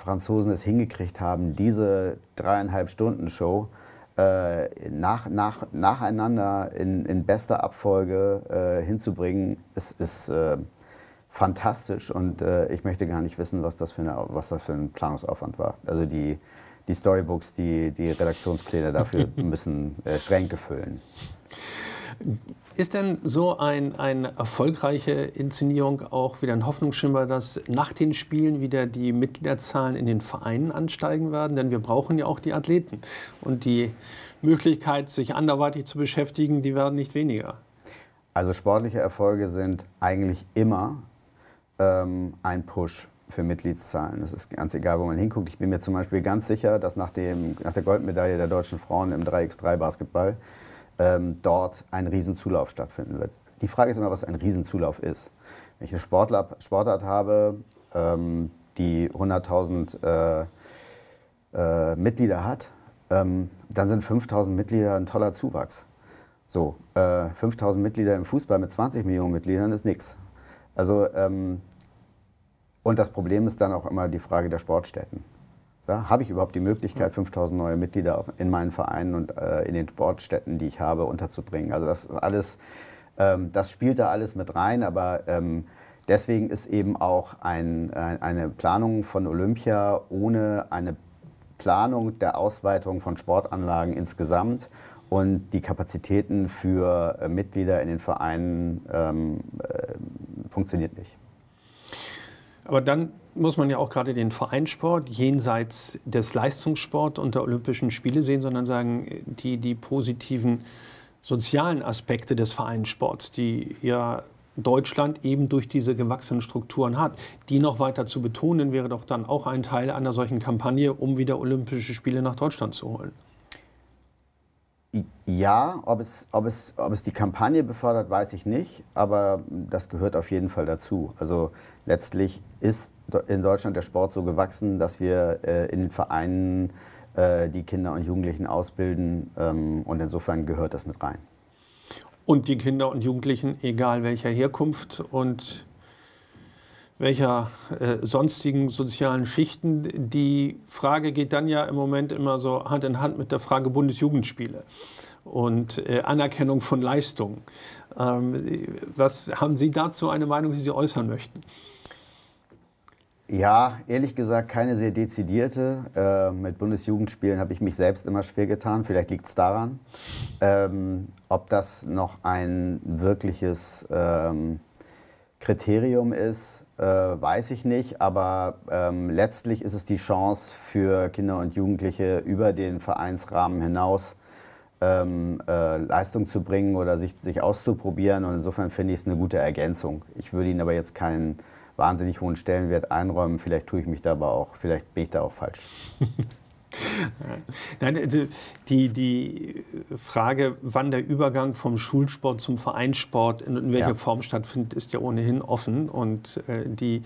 Franzosen es hingekriegt haben, diese dreieinhalb Stunden Show äh, nach, nach, nacheinander in, in bester Abfolge äh, hinzubringen, ist, ist äh, fantastisch und äh, ich möchte gar nicht wissen, was das für, eine, was das für ein Planungsaufwand war. Also die, die Storybooks, die, die Redaktionspläne dafür müssen äh, Schränke füllen. Ist denn so ein, eine erfolgreiche Inszenierung auch wieder ein Hoffnungsschimmer, dass nach den Spielen wieder die Mitgliederzahlen in den Vereinen ansteigen werden? Denn wir brauchen ja auch die Athleten. Und die Möglichkeit, sich anderweitig zu beschäftigen, die werden nicht weniger. Also sportliche Erfolge sind eigentlich immer ähm, ein Push für Mitgliedszahlen. Es ist ganz egal, wo man hinguckt. Ich bin mir zum Beispiel ganz sicher, dass nach, dem, nach der Goldmedaille der deutschen Frauen im 3x3 Basketball ähm, dort ein Riesenzulauf stattfinden wird. Die Frage ist immer, was ein Riesenzulauf ist. Wenn ich eine Sportart, Sportart habe, ähm, die 100.000 äh, äh, Mitglieder hat, ähm, dann sind 5.000 Mitglieder ein toller Zuwachs. So, äh, 5.000 Mitglieder im Fußball mit 20 Millionen Mitgliedern ist nichts. Also, ähm, und das Problem ist dann auch immer die Frage der Sportstätten. Ja, habe ich überhaupt die Möglichkeit, 5000 neue Mitglieder in meinen Vereinen und äh, in den Sportstätten, die ich habe, unterzubringen? Also das ist alles, ähm, das spielt da alles mit rein, aber ähm, deswegen ist eben auch ein, ein, eine Planung von Olympia ohne eine Planung der Ausweitung von Sportanlagen insgesamt und die Kapazitäten für äh, Mitglieder in den Vereinen ähm, äh, funktioniert nicht. Aber dann muss man ja auch gerade den Vereinssport jenseits des Leistungssports und der Olympischen Spiele sehen, sondern sagen, die, die positiven sozialen Aspekte des Vereinssports, die ja Deutschland eben durch diese gewachsenen Strukturen hat. Die noch weiter zu betonen, wäre doch dann auch ein Teil einer solchen Kampagne, um wieder Olympische Spiele nach Deutschland zu holen. Ja, ob es, ob, es, ob es die Kampagne befördert, weiß ich nicht, aber das gehört auf jeden Fall dazu. Also letztlich ist in Deutschland der Sport so gewachsen, dass wir äh, in den Vereinen äh, die Kinder und Jugendlichen ausbilden ähm, und insofern gehört das mit rein. Und die Kinder und Jugendlichen, egal welcher Herkunft und welcher äh, sonstigen sozialen Schichten. Die Frage geht dann ja im Moment immer so Hand in Hand mit der Frage Bundesjugendspiele und äh, Anerkennung von Leistungen. Ähm, was haben Sie dazu eine Meinung, die Sie äußern möchten? Ja, ehrlich gesagt keine sehr dezidierte. Äh, mit Bundesjugendspielen habe ich mich selbst immer schwer getan. Vielleicht liegt es daran, ähm, ob das noch ein wirkliches ähm, Kriterium ist äh, weiß ich nicht, aber ähm, letztlich ist es die Chance für Kinder und Jugendliche über den Vereinsrahmen hinaus ähm, äh, Leistung zu bringen oder sich, sich auszuprobieren. Und insofern finde ich es eine gute Ergänzung. Ich würde Ihnen aber jetzt keinen wahnsinnig hohen Stellenwert einräumen. Vielleicht tue ich mich da aber auch, vielleicht bin ich da auch falsch. Nein, also die, die Frage, wann der Übergang vom Schulsport zum Vereinssport in, welcher ja. Form stattfindet, ist ja ohnehin offen. Und äh, die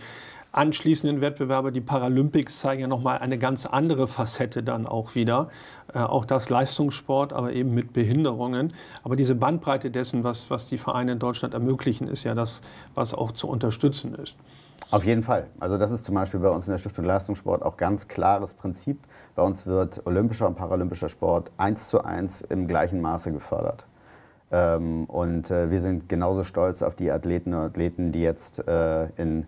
anschließenden Wettbewerbe, die Paralympics, zeigen ja nochmal eine ganz andere Facette dann auch wieder. Äh, auch das Leistungssport, aber eben mit Behinderungen. Aber diese Bandbreite dessen, was, was die Vereine in Deutschland ermöglichen, ist ja das, was auch zu unterstützen ist. Auf jeden Fall. Also das ist zum Beispiel bei uns in der Stiftung Leistungssport auch ganz klares Prinzip. Bei uns wird olympischer und paralympischer Sport eins zu eins im gleichen Maße gefördert. Ähm, und äh, wir sind genauso stolz auf die Athleten und Athleten, die jetzt äh, in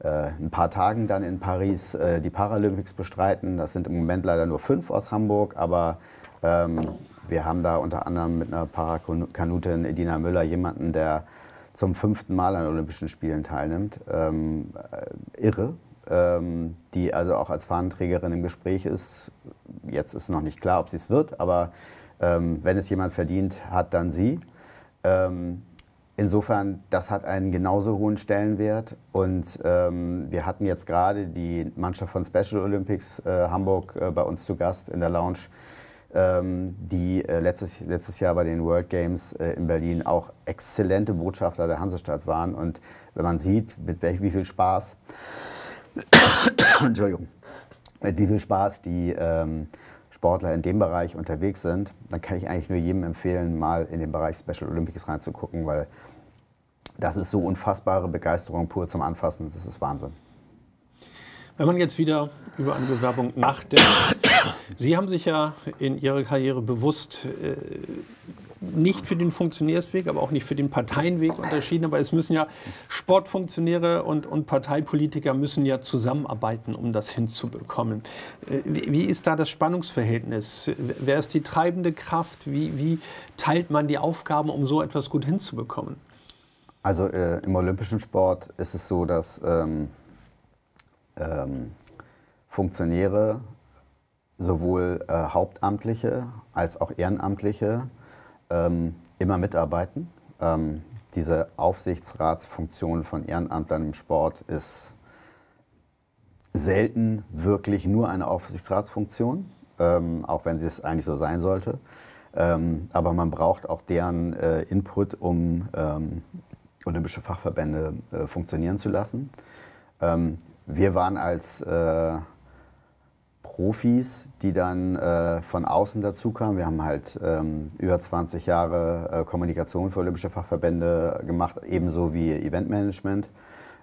äh, ein paar Tagen dann in Paris die Paralympics bestreiten. Das sind im Moment leider nur fünf aus Hamburg, aber ähm, wir haben da unter anderem mit einer Parakanutin Edina Müller jemanden, der zum fünften Mal an Olympischen Spielen teilnimmt. Ähm, äh, irre. Ähm, die also auch als Fahnenträgerin im Gespräch ist. Jetzt ist noch nicht klar, ob sie es wird, aber ähm, wenn es jemand verdient hat, dann sie. Ähm, insofern, das hat einen genauso hohen Stellenwert. Und ähm, wir hatten jetzt gerade die Mannschaft von Special Olympics äh, Hamburg äh, bei uns zu Gast in der Lounge ähm, die äh, letztes, letztes Jahr bei den World Games äh, in Berlin auch exzellente Botschafter der Hansestadt waren. Und wenn man sieht, mit welch, wie viel Spaß, Entschuldigung, mit wie viel Spaß die ähm, Sportler in dem Bereich unterwegs sind, dann kann ich eigentlich nur jedem empfehlen, mal in den Bereich Special Olympics reinzugucken, weil das ist so unfassbare Begeisterung pur zum Anfassen. Das ist Wahnsinn. Wenn man jetzt wieder über eine Bewerbung nachdenkt, Sie haben sich ja in Ihrer Karriere bewusst äh, nicht für den Funktionärsweg, aber auch nicht für den Parteienweg unterschieden. Aber es müssen ja Sportfunktionäre und, und Parteipolitiker müssen ja zusammenarbeiten, um das hinzubekommen. Äh, wie, wie, ist da das Spannungsverhältnis? Wer ist die treibende Kraft? Wie, wie teilt man die Aufgaben, um so etwas gut hinzubekommen? Also äh, im olympischen Sport ist es so, dass ähm, ähm, Funktionäre sowohl äh, Hauptamtliche als auch Ehrenamtliche ähm, immer mitarbeiten. Ähm, diese Aufsichtsratsfunktion von Ehrenamtlern im Sport ist selten wirklich nur eine Aufsichtsratsfunktion, ähm, auch wenn sie es eigentlich so sein sollte. Ähm, aber man braucht auch deren äh, Input, um ähm, olympische Fachverbände äh, funktionieren zu lassen. Ähm, wir waren als äh, Profis, die dann äh, von außen dazu kamen. Wir haben halt ähm, über 20 Jahre äh, Kommunikation für olympische Fachverbände gemacht, ebenso wie Eventmanagement.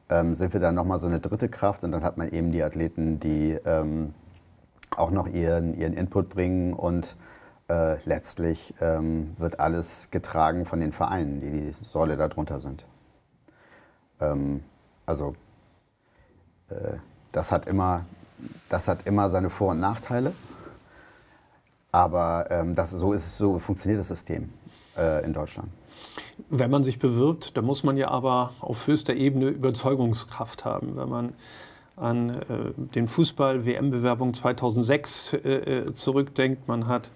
Ähm, sind wir dann nochmal so eine dritte Kraft und dann hat man eben die Athleten, die ähm, auch noch ihren, ihren Input bringen und äh, letztlich ähm, wird alles getragen von den Vereinen, die die Säule darunter sind. Ähm, also äh, das hat immer das hat immer seine Vor- und Nachteile. Aber ähm, das, so, ist, so funktioniert das System äh, in Deutschland. Wenn man sich bewirbt, dann muss man ja aber auf höchster Ebene Überzeugungskraft haben. Wenn man an äh, den Fußball-WM-Bewerbung 2006 äh, äh, zurückdenkt, man hat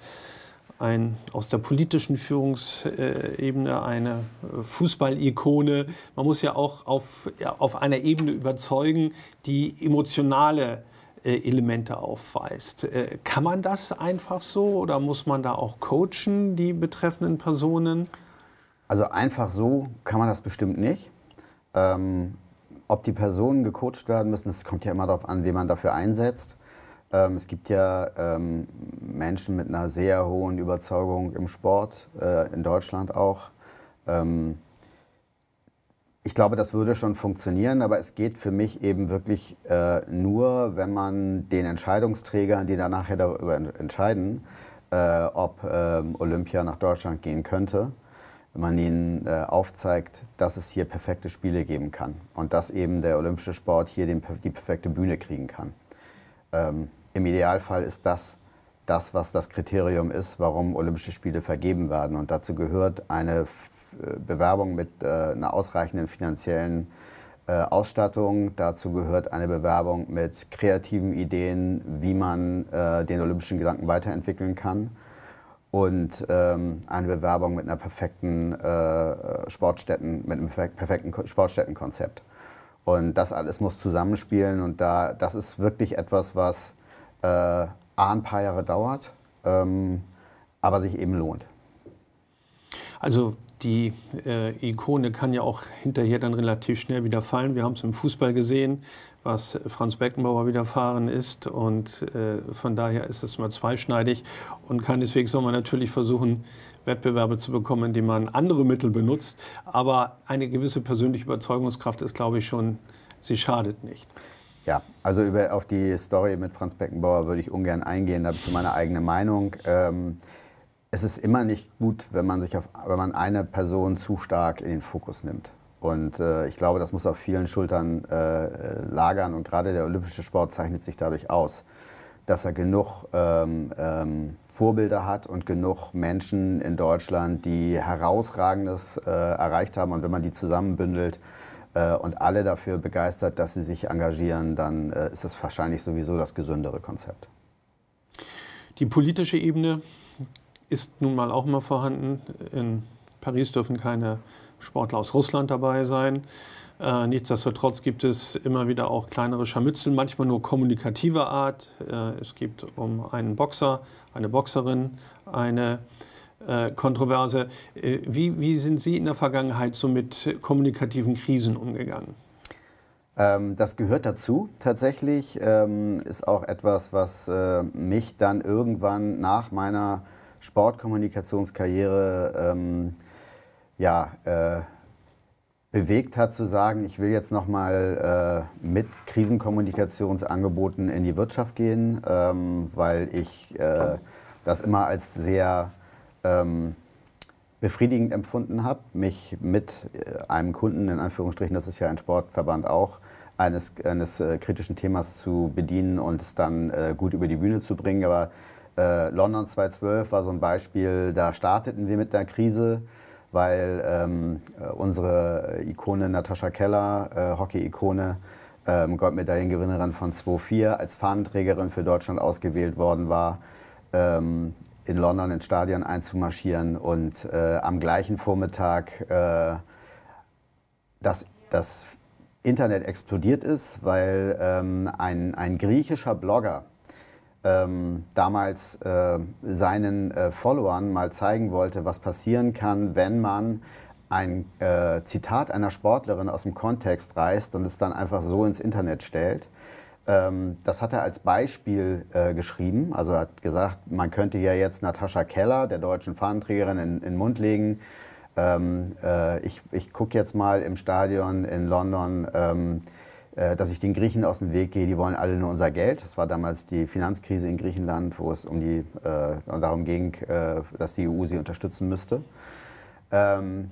ein, aus der politischen Führungsebene eine äh, Fußball-Ikone. Man muss ja auch auf, ja, auf einer Ebene überzeugen, die emotionale äh, Elemente aufweist. Äh, kann man das einfach so oder muss man da auch coachen, die betreffenden Personen? Also einfach so kann man das bestimmt nicht. Ähm, ob die Personen gecoacht werden müssen, es kommt ja immer darauf an, wen man dafür einsetzt. Ähm, es gibt ja ähm, Menschen mit einer sehr hohen Überzeugung im Sport, äh, in Deutschland auch. Ähm, ich glaube, das würde schon funktionieren, aber es geht für mich eben wirklich äh, nur, wenn man den Entscheidungsträgern, die dann nachher darüber entscheiden, äh, ob äh, Olympia nach Deutschland gehen könnte, wenn man ihnen äh, aufzeigt, dass es hier perfekte Spiele geben kann und dass eben der olympische Sport hier den, die perfekte Bühne kriegen kann. Ähm, Im Idealfall ist das das, was das Kriterium ist, warum Olympische Spiele vergeben werden. Und dazu gehört eine Bewerbung mit äh, einer ausreichenden finanziellen äh, Ausstattung. Dazu gehört eine Bewerbung mit kreativen Ideen, wie man äh, den olympischen Gedanken weiterentwickeln kann. Und ähm, eine Bewerbung mit einer perfekten äh, Sportstätten, mit einem perfekten Sportstättenkonzept. Und das alles muss zusammenspielen. Und da, das ist wirklich etwas, was äh, A, ein paar Jahre dauert, ähm, aber sich eben lohnt. Also die äh, Ikone kann ja auch hinterher dann relativ schnell wieder fallen. Wir haben es im Fußball gesehen, was Franz Beckenbauer widerfahren ist. Und äh, von daher ist es mal zweischneidig. Und keineswegs soll man natürlich versuchen, Wettbewerbe zu bekommen, indem man andere Mittel benutzt. Aber eine gewisse persönliche Überzeugungskraft ist, glaube ich, schon, sie schadet nicht. Ja, also über, auf die Story mit Franz Beckenbauer würde ich ungern eingehen. Da habe ich so meine eigene Meinung. Ähm, es ist immer nicht gut, wenn man, sich auf, wenn man eine Person zu stark in den Fokus nimmt. Und äh, ich glaube, das muss auf vielen Schultern äh, äh, lagern. Und gerade der olympische Sport zeichnet sich dadurch aus, dass er genug ähm, ähm, Vorbilder hat und genug Menschen in Deutschland, die herausragendes äh, erreicht haben. Und wenn man die zusammenbündelt äh, und alle dafür begeistert, dass sie sich engagieren, dann äh, ist das wahrscheinlich sowieso das gesündere Konzept. Die politische Ebene ist nun mal auch immer vorhanden. In Paris dürfen keine Sportler aus Russland dabei sein. Äh, nichtsdestotrotz gibt es immer wieder auch kleinere Scharmützel, manchmal nur kommunikativer Art. Äh, es gibt um einen Boxer, eine Boxerin, eine äh, Kontroverse. Äh, wie, wie sind Sie in der Vergangenheit so mit kommunikativen Krisen umgegangen? Ähm, das gehört dazu tatsächlich, ähm, ist auch etwas, was äh, mich dann irgendwann nach meiner äh, Sportkommunikationskarriere ähm, ja, äh, bewegt hat, zu sagen, ich will jetzt nochmal äh, mit Krisenkommunikationsangeboten in die Wirtschaft gehen, ähm, weil ich äh, das immer als sehr ähm, befriedigend empfunden habe, mich mit äh, einem Kunden, in Anführungsstrichen, das ist ja ein Sportverband auch, eines, eines äh, kritischen Themas zu bedienen und es dann äh, gut über die Bühne zu bringen. Aber äh, London 2012 war so ein Beispiel, da starteten wir mit der Krise, weil ähm, äh, unsere Ikone Natascha Keller, äh, Hockey-Ikone, ähm, Goldmedaillengewinnerin von 2.4, als Fahnenträgerin für Deutschland ausgewählt worden war, ähm, in London ins Stadion einzumarschieren und äh, am gleichen Vormittag äh, das, das Internet explodiert ist, weil ähm, ein, ein griechischer Blogger ähm, damals äh, seinen äh, Followern mal zeigen wollte, was passieren kann, wenn man ein äh, Zitat einer Sportlerin aus dem Kontext reißt und es dann einfach so ins Internet stellt. Ähm, das hat er als Beispiel äh, geschrieben. Also er hat gesagt, man könnte ja jetzt Natascha Keller, der deutschen Fahnenträgerin, in, in den Mund legen. Ähm, äh, ich ich gucke jetzt mal im Stadion in London, ähm, äh, dass ich den Griechen aus dem Weg gehe, die wollen alle nur unser Geld. Das war damals die Finanzkrise in Griechenland, wo es um die, äh, darum ging, äh, dass die EU sie unterstützen müsste. Ähm,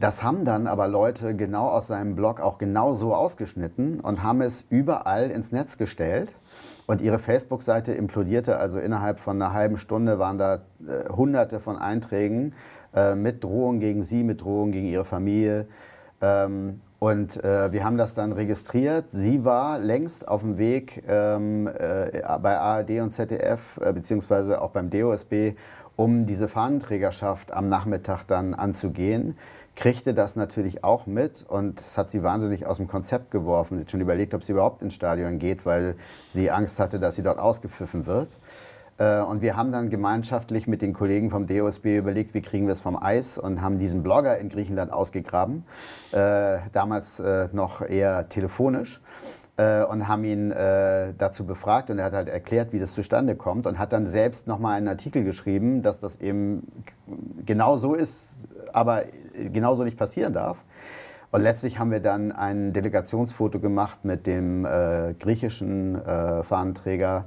das haben dann aber Leute genau aus seinem Blog auch genau so ausgeschnitten und haben es überall ins Netz gestellt. Und ihre Facebook-Seite implodierte, also innerhalb von einer halben Stunde waren da äh, hunderte von Einträgen äh, mit Drohungen gegen sie, mit Drohungen gegen ihre Familie. Ähm, und äh, wir haben das dann registriert. Sie war längst auf dem Weg ähm, äh, bei ARD und ZDF, äh, beziehungsweise auch beim DOSB, um diese Fahnenträgerschaft am Nachmittag dann anzugehen. Kriegte das natürlich auch mit und es hat sie wahnsinnig aus dem Konzept geworfen. Sie hat schon überlegt, ob sie überhaupt ins Stadion geht, weil sie Angst hatte, dass sie dort ausgepfiffen wird. Äh, und wir haben dann gemeinschaftlich mit den Kollegen vom DOSB überlegt, wie kriegen wir es vom Eis und haben diesen Blogger in Griechenland ausgegraben, äh, damals äh, noch eher telefonisch und haben ihn äh, dazu befragt und er hat halt erklärt, wie das zustande kommt und hat dann selbst nochmal einen Artikel geschrieben, dass das eben genau so ist, aber genauso nicht passieren darf. Und letztlich haben wir dann ein Delegationsfoto gemacht mit dem äh, griechischen äh, Fahnenträger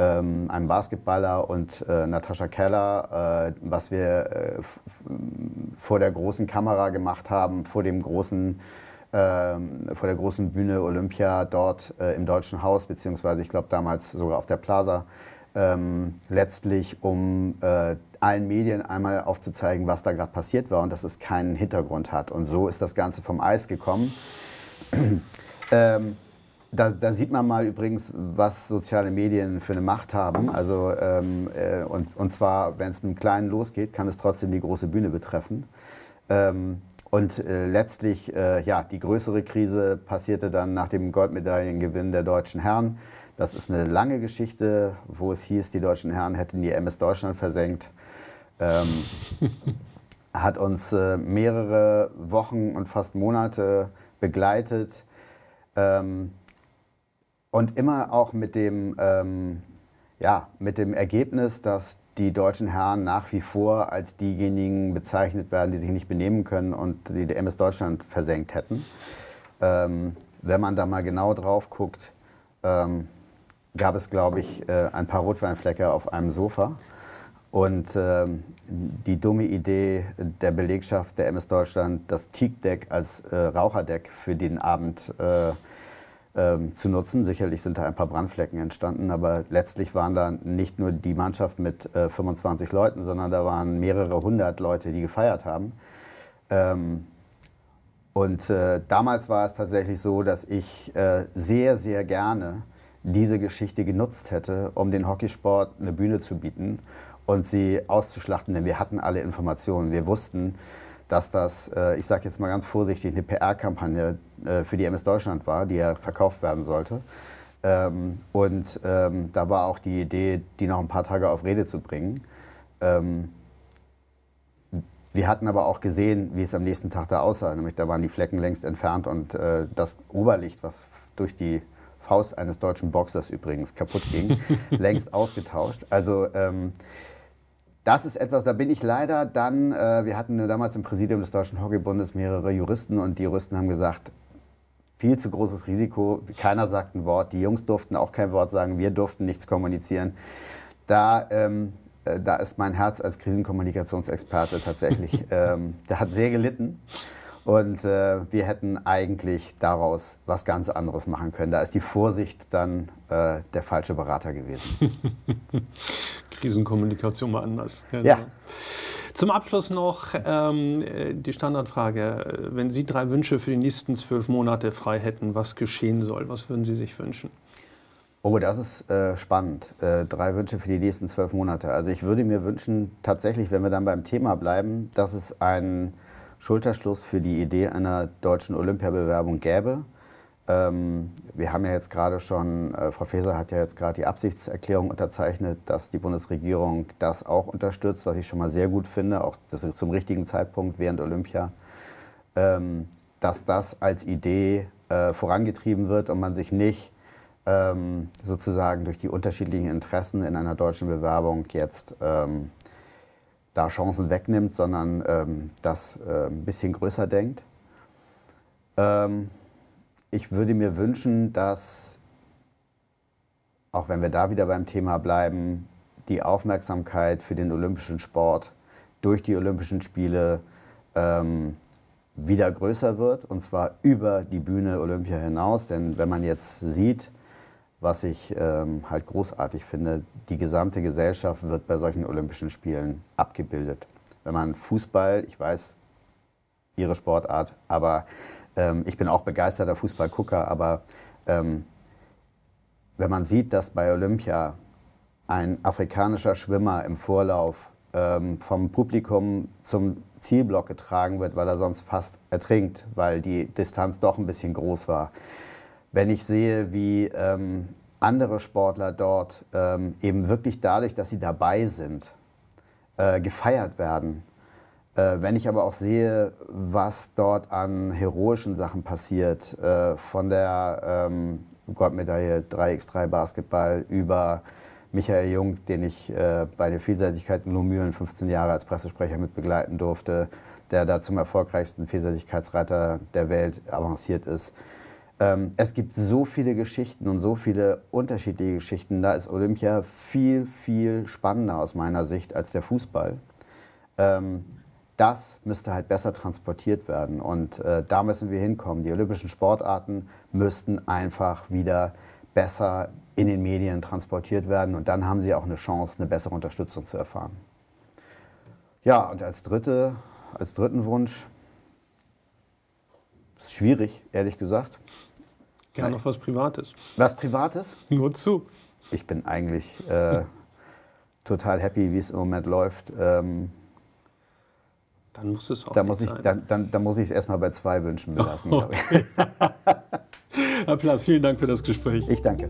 ähm, einem Basketballer und äh, Natascha Keller, äh, was wir äh, vor der großen Kamera gemacht haben, vor dem großen ähm, vor der großen Bühne Olympia dort äh, im Deutschen Haus, beziehungsweise ich glaube damals sogar auf der Plaza, ähm, letztlich um äh, allen Medien einmal aufzuzeigen, was da gerade passiert war und dass es keinen Hintergrund hat. Und so ist das Ganze vom Eis gekommen. ähm, da, da, sieht man mal übrigens, was soziale Medien für eine Macht haben. Also, ähm, äh, und, und zwar, wenn es einem Kleinen losgeht, kann es trotzdem die große Bühne betreffen. Ähm, und äh, letztlich, äh, ja, die größere Krise passierte dann nach dem Goldmedaillengewinn der deutschen Herren. Das ist eine lange Geschichte, wo es hieß, die deutschen Herren hätten die MS Deutschland versenkt. Ähm, hat uns äh, mehrere Wochen und fast Monate begleitet. Ähm, und immer auch mit dem, ähm, ja, mit dem Ergebnis, dass die deutschen Herren nach wie vor als diejenigen bezeichnet werden, die sich nicht benehmen können und die der MS Deutschland versenkt hätten. Ähm, wenn man da mal genau drauf guckt, ähm, gab es, glaube ich, äh, ein paar Rotweinflecke auf einem Sofa. Und ähm, die dumme Idee der Belegschaft der MS Deutschland, das Teak-Deck als äh, Raucherdeck für den Abend äh, ähm, zu nutzen. Sicherlich sind da ein paar Brandflecken entstanden, aber letztlich waren da nicht nur die Mannschaft mit äh, 25 Leuten, sondern da waren mehrere hundert Leute, die gefeiert haben. Ähm, und äh, damals war es tatsächlich so, dass ich äh, sehr, sehr gerne diese Geschichte genutzt hätte, um den Hockeysport eine Bühne zu bieten und sie auszuschlachten, denn wir hatten alle Informationen. Wir wussten, dass das, äh, ich sage jetzt mal ganz vorsichtig, eine PR-Kampagne äh, für die MS Deutschland war, die ja verkauft werden sollte. Ähm, und ähm, da war auch die Idee, die noch ein paar Tage auf Rede zu bringen. Ähm, wir hatten aber auch gesehen, wie es am nächsten Tag da aussah. Nämlich da waren die Flecken längst entfernt und äh, das Oberlicht, was durch die Faust eines deutschen Boxers übrigens kaputt ging, längst ausgetauscht. Also das ist etwas, da bin ich leider dann, äh, wir hatten damals im Präsidium des Deutschen Hockeybundes mehrere Juristen und die Juristen haben gesagt, viel zu großes Risiko, keiner sagt ein Wort, die Jungs durften auch kein Wort sagen, wir durften nichts kommunizieren. Da, ähm, äh, da ist mein Herz als Krisenkommunikationsexperte tatsächlich, ähm, da hat sehr gelitten. Und äh, wir hätten eigentlich daraus was ganz anderes machen können. Da ist die Vorsicht dann äh, der falsche Berater gewesen. Krisenkommunikation war anders. Genau. Ja. Zum Abschluss noch ähm, äh, die Standardfrage. Wenn Sie drei Wünsche für die nächsten zwölf Monate frei hätten, was geschehen soll, was würden Sie sich wünschen? Oh, das ist äh, spannend. Äh, drei Wünsche für die nächsten zwölf Monate. Also ich würde mir wünschen, tatsächlich, wenn wir dann beim Thema bleiben, dass es ein Schulterschluss für die Idee einer deutschen Olympiabewerbung gäbe. Ähm, wir haben ja jetzt gerade schon, äh, Frau Faeser hat ja jetzt gerade die Absichtserklärung unterzeichnet, dass die Bundesregierung das auch unterstützt, was ich schon mal sehr gut finde, auch das zum richtigen Zeitpunkt während Olympia, ähm, dass das als Idee äh, vorangetrieben wird und man sich nicht ähm, sozusagen durch die unterschiedlichen Interessen in einer deutschen Bewerbung jetzt ähm, da Chancen wegnimmt, sondern ähm, das äh, ein bisschen größer denkt. Ähm, ich würde mir wünschen, dass, auch wenn wir da wieder beim Thema bleiben, die Aufmerksamkeit für den olympischen Sport durch die Olympischen Spiele ähm, wieder größer wird, und zwar über die Bühne Olympia hinaus. Denn wenn man jetzt sieht, was ich ähm, halt großartig finde, die gesamte Gesellschaft wird bei solchen Olympischen Spielen abgebildet. Wenn man Fußball, ich weiß, ihre Sportart, aber ähm, ich bin auch begeisterter Fußballgucker, aber ähm, wenn man sieht, dass bei Olympia ein afrikanischer Schwimmer im Vorlauf ähm, vom Publikum zum Zielblock getragen wird, weil er sonst fast ertrinkt, weil die Distanz doch ein bisschen groß war wenn ich sehe, wie ähm, andere Sportler dort ähm, eben wirklich dadurch, dass sie dabei sind, äh, gefeiert werden. Äh, wenn ich aber auch sehe, was dort an heroischen Sachen passiert, äh, von der ähm, Goldmedaille 3x3 Basketball über Michael Jung, den ich äh, bei der Vielseitigkeit in Lumülen 15 Jahre als Pressesprecher mit begleiten durfte, der da zum erfolgreichsten Vielseitigkeitsreiter der Welt avanciert ist ähm, es gibt so viele Geschichten und so viele unterschiedliche Geschichten. Da ist Olympia viel, viel spannender aus meiner Sicht als der Fußball. Ähm, das müsste halt besser transportiert werden. Und äh, da müssen wir hinkommen. Die olympischen Sportarten müssten einfach wieder besser in den Medien transportiert werden. Und dann haben sie auch eine Chance, eine bessere Unterstützung zu erfahren. Ja, und als, dritte, als dritten Wunsch, ist schwierig, ehrlich gesagt. Gerne noch was Privates. Was Privates? Nur zu. Ich bin eigentlich äh, total happy, wie es im Moment läuft. Ähm, dann muss es auch da muss sein. Dann, dann, dann muss ich es erstmal bei zwei Wünschen belassen. Okay. Applaus, vielen Dank für das Gespräch. Ich danke.